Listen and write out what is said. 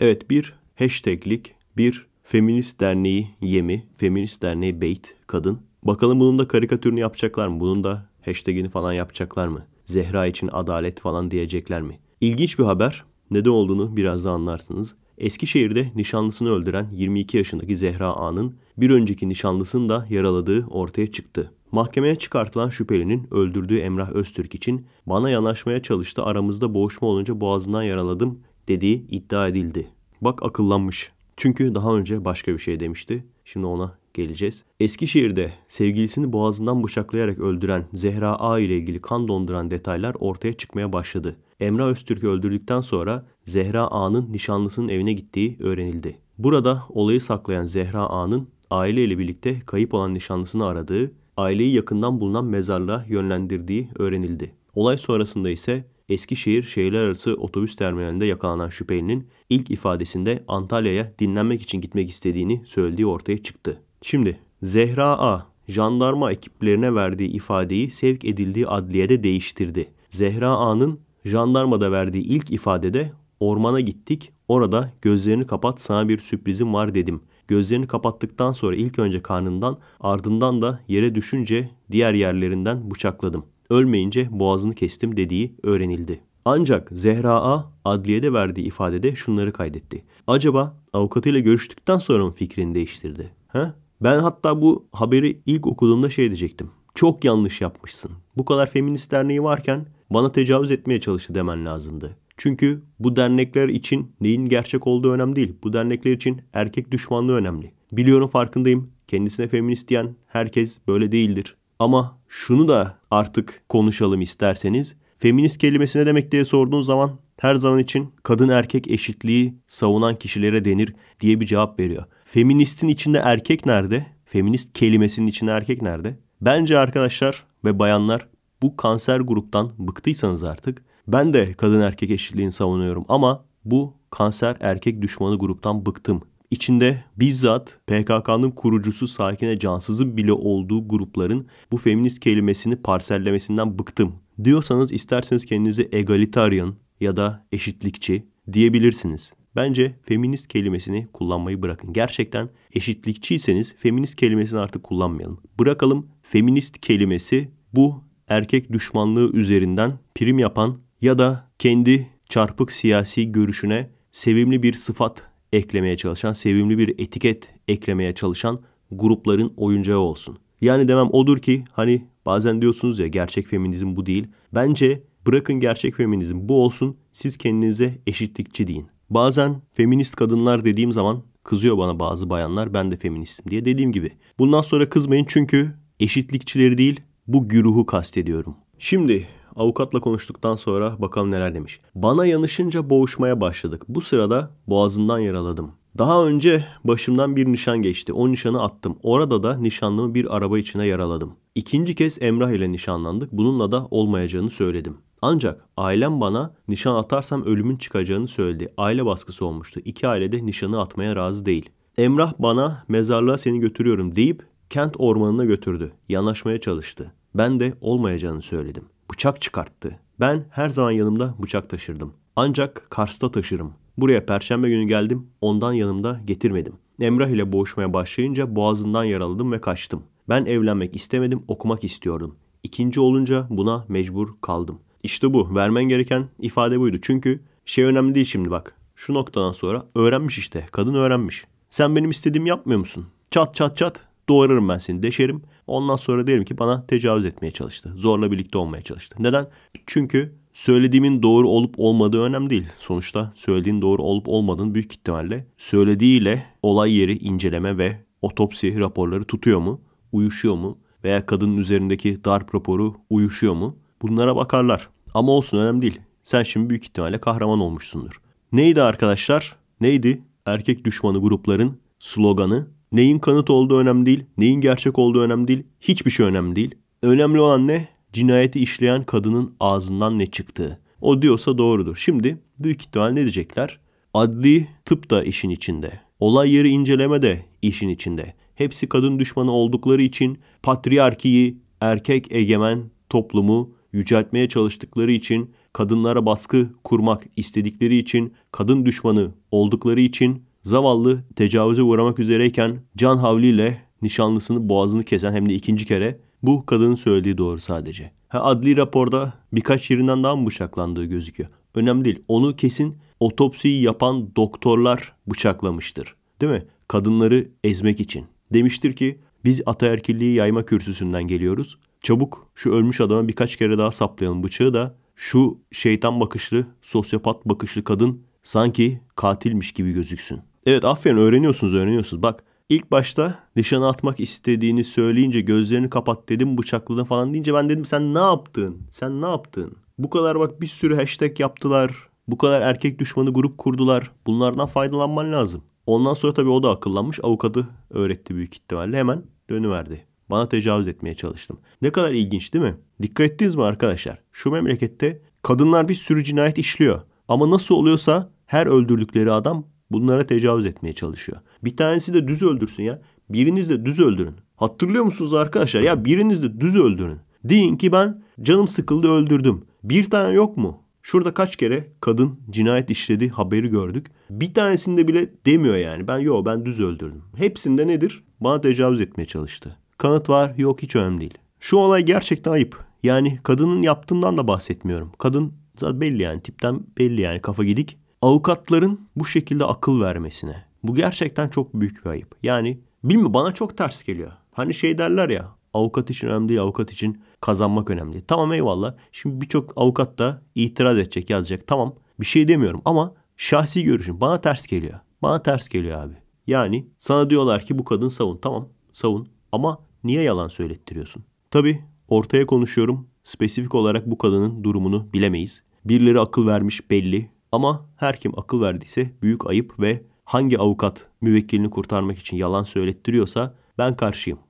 Evet bir hashtaglik, bir feminist derneği yemi, feminist derneği beyt, kadın. Bakalım bunun da karikatürünü yapacaklar mı? Bunun da hashtagini falan yapacaklar mı? Zehra için adalet falan diyecekler mi? İlginç bir haber. Neden olduğunu biraz da anlarsınız. Eskişehir'de nişanlısını öldüren 22 yaşındaki Zehra Ağa'nın bir önceki nişanlısını da yaraladığı ortaya çıktı. Mahkemeye çıkartılan şüphelinin öldürdüğü Emrah Öztürk için bana yanaşmaya çalıştı aramızda boğuşma olunca boğazından yaraladım dediği iddia edildi. Bak akıllanmış. Çünkü daha önce başka bir şey demişti. Şimdi ona geleceğiz. Eskişehir'de sevgilisini boğazından bıçaklayarak öldüren Zehra A ile ilgili kan donduran detaylar ortaya çıkmaya başladı. Emre Öztürk'ü öldürdükten sonra Zehra A'nın nişanlısının evine gittiği öğrenildi. Burada olayı saklayan Zehra A'nın aileyle birlikte kayıp olan nişanlısını aradığı, aileyi yakından bulunan mezarlığa yönlendirdiği öğrenildi. Olay sonrasında ise Eskişehir şehirler arası otobüs terminalinde yakalanan şüphelinin ilk ifadesinde Antalya'ya dinlenmek için gitmek istediğini söylediği ortaya çıktı. Şimdi Zehra A. jandarma ekiplerine verdiği ifadeyi sevk edildiği adliyede değiştirdi. Zehra A'nın jandarmada verdiği ilk ifadede ormana gittik orada gözlerini kapat sana bir sürprizim var dedim. Gözlerini kapattıktan sonra ilk önce karnından ardından da yere düşünce diğer yerlerinden bıçakladım ölmeyince boğazını kestim dediği öğrenildi. Ancak Zehra A. adliyede verdiği ifadede şunları kaydetti. Acaba avukatıyla görüştükten sonra mı fikrini değiştirdi? He? Ben hatta bu haberi ilk okuduğumda şey diyecektim. Çok yanlış yapmışsın. Bu kadar feminist derneği varken bana tecavüz etmeye çalıştı demen lazımdı. Çünkü bu dernekler için neyin gerçek olduğu önemli değil. Bu dernekler için erkek düşmanlığı önemli. Biliyorum farkındayım. Kendisine feminist diyen herkes böyle değildir. Ama şunu da artık konuşalım isterseniz. Feminist kelimesi ne demek diye sorduğun zaman her zaman için kadın erkek eşitliği savunan kişilere denir diye bir cevap veriyor. Feministin içinde erkek nerede? Feminist kelimesinin içinde erkek nerede? Bence arkadaşlar ve bayanlar bu kanser gruptan bıktıysanız artık ben de kadın erkek eşitliğini savunuyorum ama bu kanser erkek düşmanı gruptan bıktım İçinde bizzat PKK'nın kurucusu Sakine Cansız'ın bile olduğu grupların bu feminist kelimesini parsellemesinden bıktım diyorsanız isterseniz kendinizi egalitarian ya da eşitlikçi diyebilirsiniz. Bence feminist kelimesini kullanmayı bırakın. Gerçekten eşitlikçiyseniz feminist kelimesini artık kullanmayalım. Bırakalım feminist kelimesi bu erkek düşmanlığı üzerinden prim yapan ya da kendi çarpık siyasi görüşüne sevimli bir sıfat eklemeye çalışan, sevimli bir etiket eklemeye çalışan grupların oyuncağı olsun. Yani demem odur ki hani bazen diyorsunuz ya gerçek feminizm bu değil. Bence bırakın gerçek feminizm bu olsun siz kendinize eşitlikçi deyin. Bazen feminist kadınlar dediğim zaman kızıyor bana bazı bayanlar ben de feministim diye dediğim gibi. Bundan sonra kızmayın çünkü eşitlikçileri değil bu güruhu kastediyorum. Şimdi Avukatla konuştuktan sonra bakalım neler demiş. Bana yanışınca boğuşmaya başladık. Bu sırada boğazından yaraladım. Daha önce başımdan bir nişan geçti. O nişanı attım. Orada da nişanlımı bir araba içine yaraladım. İkinci kez Emrah ile nişanlandık. Bununla da olmayacağını söyledim. Ancak ailem bana nişan atarsam ölümün çıkacağını söyledi. Aile baskısı olmuştu. İki aile de nişanı atmaya razı değil. Emrah bana mezarlığa seni götürüyorum deyip kent ormanına götürdü. Yanaşmaya çalıştı. Ben de olmayacağını söyledim bıçak çıkarttı. Ben her zaman yanımda bıçak taşırdım. Ancak Kars'ta taşırım. Buraya perşembe günü geldim, ondan yanımda getirmedim. Emrah ile boğuşmaya başlayınca boğazından yaraladım ve kaçtım. Ben evlenmek istemedim, okumak istiyordum. İkinci olunca buna mecbur kaldım. İşte bu. Vermen gereken ifade buydu. Çünkü şey önemli değil şimdi bak. Şu noktadan sonra öğrenmiş işte. Kadın öğrenmiş. Sen benim istediğimi yapmıyor musun? Çat çat çat. Doğrarım ben seni deşerim. Ondan sonra derim ki bana tecavüz etmeye çalıştı. Zorla birlikte olmaya çalıştı. Neden? Çünkü söylediğimin doğru olup olmadığı önemli değil. Sonuçta söylediğin doğru olup olmadığını büyük ihtimalle söylediğiyle olay yeri inceleme ve otopsi raporları tutuyor mu? Uyuşuyor mu? Veya kadının üzerindeki darp raporu uyuşuyor mu? Bunlara bakarlar. Ama olsun önemli değil. Sen şimdi büyük ihtimalle kahraman olmuşsundur. Neydi arkadaşlar? Neydi? Erkek düşmanı grupların sloganı Neyin kanıt olduğu önemli değil, neyin gerçek olduğu önemli değil, hiçbir şey önemli değil. Önemli olan ne? Cinayeti işleyen kadının ağzından ne çıktığı. O diyorsa doğrudur. Şimdi büyük ihtimal ne diyecekler? Adli tıp da işin içinde. Olay yeri inceleme de işin içinde. Hepsi kadın düşmanı oldukları için patriarkiyi, erkek egemen toplumu yüceltmeye çalıştıkları için, kadınlara baskı kurmak istedikleri için, kadın düşmanı oldukları için Zavallı tecavüze uğramak üzereyken can havliyle nişanlısını boğazını kesen hem de ikinci kere bu kadının söylediği doğru sadece. Ha, adli raporda birkaç yerinden daha mı bıçaklandığı gözüküyor. Önemli değil. Onu kesin otopsiyi yapan doktorlar bıçaklamıştır. Değil mi? Kadınları ezmek için. Demiştir ki biz ataerkilliği yayma kürsüsünden geliyoruz. Çabuk şu ölmüş adama birkaç kere daha saplayalım bıçağı da şu şeytan bakışlı, sosyopat bakışlı kadın Sanki katilmiş gibi gözüksün. Evet aferin öğreniyorsunuz öğreniyorsunuz. Bak ilk başta nişanı atmak istediğini söyleyince gözlerini kapat dedim bıçakladın falan deyince ben dedim sen ne yaptın? Sen ne yaptın? Bu kadar bak bir sürü hashtag yaptılar. Bu kadar erkek düşmanı grup kurdular. Bunlardan faydalanman lazım. Ondan sonra tabii o da akıllanmış. Avukatı öğretti büyük ihtimalle. Hemen dönüverdi. Bana tecavüz etmeye çalıştım. Ne kadar ilginç değil mi? Dikkat ettiniz mi arkadaşlar? Şu memlekette kadınlar bir sürü cinayet işliyor. Ama nasıl oluyorsa her öldürdükleri adam bunlara tecavüz etmeye çalışıyor. Bir tanesi de düz öldürsün ya. Biriniz de düz öldürün. Hatırlıyor musunuz arkadaşlar? Ya biriniz de düz öldürün. Deyin ki ben canım sıkıldı öldürdüm. Bir tane yok mu? Şurada kaç kere kadın cinayet işledi haberi gördük. Bir tanesinde bile demiyor yani. Ben yok ben düz öldürdüm. Hepsinde nedir? Bana tecavüz etmeye çalıştı. Kanıt var yok hiç önemli değil. Şu olay gerçekten ayıp. Yani kadının yaptığından da bahsetmiyorum. Kadın zaten belli yani tipten belli yani kafa gidik avukatların bu şekilde akıl vermesine. Bu gerçekten çok büyük bir ayıp. Yani bilmiyorum bana çok ters geliyor. Hani şey derler ya avukat için önemli değil avukat için kazanmak önemli Tamam eyvallah. Şimdi birçok avukat da itiraz edecek yazacak. Tamam bir şey demiyorum ama şahsi görüşüm bana ters geliyor. Bana ters geliyor abi. Yani sana diyorlar ki bu kadın savun. Tamam savun ama niye yalan söylettiriyorsun? Tabi ortaya konuşuyorum. Spesifik olarak bu kadının durumunu bilemeyiz. Birileri akıl vermiş belli. Ama her kim akıl verdiyse büyük ayıp ve hangi avukat müvekkilini kurtarmak için yalan söylettiriyorsa ben karşıyım.